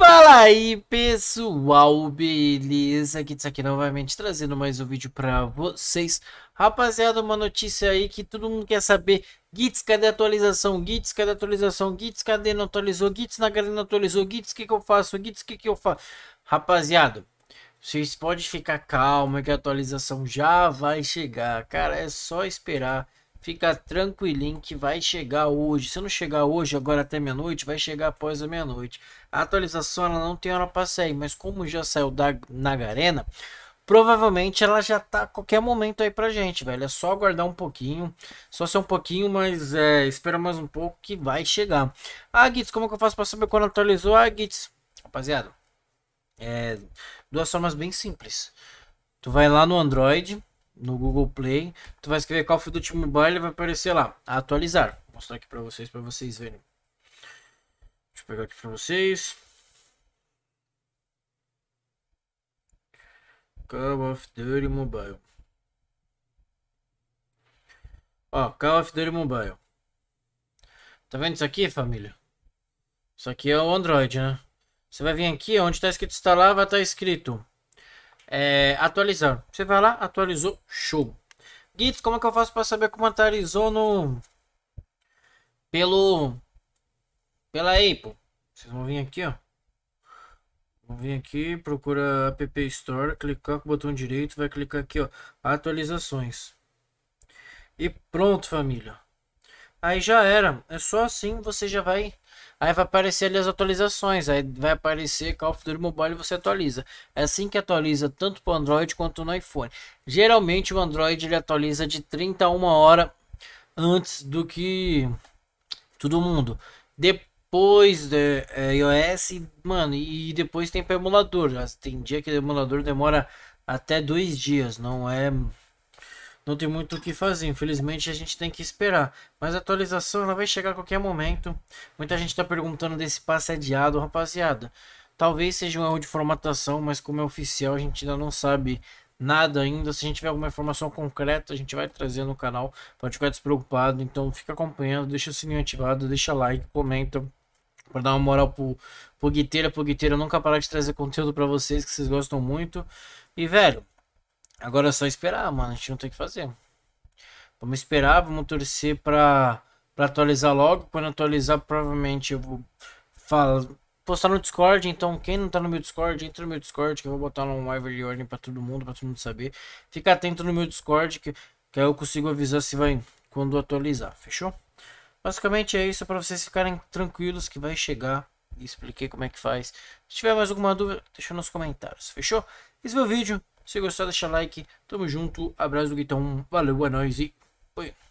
Fala aí pessoal, beleza? Aqui aqui novamente trazendo mais um vídeo pra vocês Rapaziada, uma notícia aí que todo mundo quer saber Gits, cadê a atualização? Gits, cadê a atualização? Gits, cadê? Não atualizou? Gits, na galera não atualizou? Gits, o que que eu faço? Gits, o que que eu faço? Rapaziada, vocês podem ficar calma que a atualização já vai chegar Cara, é só esperar Fica tranquilinho que vai chegar hoje Se não chegar hoje, agora até meia-noite, vai chegar após a meia-noite a atualização ela não tem hora para sair, mas como já saiu da Nagarena, provavelmente ela já tá a qualquer momento aí pra gente, velho. É só aguardar um pouquinho, só ser um pouquinho, mas é, espera mais um pouco que vai chegar. Ah, Gits, como é que eu faço para saber quando atualizou? Ah, Gits, rapaziada, é, duas formas bem simples. Tu vai lá no Android, no Google Play, tu vai escrever Call of Duty Mobile e vai aparecer lá, atualizar. Vou mostrar aqui para vocês, para vocês verem. Deixa eu pegar aqui para vocês. Call of Duty Mobile. Ó, Call of Duty Mobile. Tá vendo isso aqui, família? Isso aqui é o Android, né? Você vai vir aqui, onde tá escrito instalar, vai estar tá escrito é, atualizar. Você vai lá, atualizou, show. Gits, como é que eu faço para saber como atualizou no pelo pela aí, pô. Vocês vão vir aqui, ó. Vão vir aqui, procura App Store, clicar com o botão direito, vai clicar aqui, ó, atualizações. E pronto, família. Aí já era. É só assim, você já vai... Aí vai aparecer ali as atualizações. Aí vai aparecer Call of Duty Mobile você atualiza. É assim que atualiza tanto para Android quanto no iPhone. Geralmente o Android ele atualiza de 30 a 1 hora antes do que todo mundo. Depois depois do iOS, mano, e depois tem para é emulador. Tem dia que o emulador demora até dois dias, não é. Não tem muito o que fazer, infelizmente a gente tem que esperar. Mas a atualização ela vai chegar a qualquer momento. Muita gente está perguntando desse passe adiado, rapaziada. Talvez seja um erro de formatação, mas como é oficial, a gente ainda não sabe nada ainda. Se a gente tiver alguma informação concreta, a gente vai trazer no canal. Pode ficar despreocupado. Então fica acompanhando, deixa o sininho ativado, deixa like, comenta. Pra dar uma moral pro, pro Guiteira, pro Guiteira nunca parar de trazer conteúdo para vocês, que vocês gostam muito. E, velho, agora é só esperar, mano. A gente não tem o que fazer. Vamos esperar, vamos torcer pra, pra atualizar logo. Quando atualizar, provavelmente eu vou falar, postar no Discord. Então, quem não tá no meu Discord, entra no meu Discord, que eu vou botar um Ivory Ordem pra todo mundo, pra todo mundo saber. Fica atento no meu Discord, que, que aí eu consigo avisar se vai quando atualizar, fechou? Basicamente é isso para vocês ficarem tranquilos que vai chegar. E expliquei como é que faz. Se tiver mais alguma dúvida, deixa nos comentários. Fechou? Esse foi o vídeo. Se gostar, deixa like. Tamo junto. Abraço do Guitão. Valeu, é nóis e fui.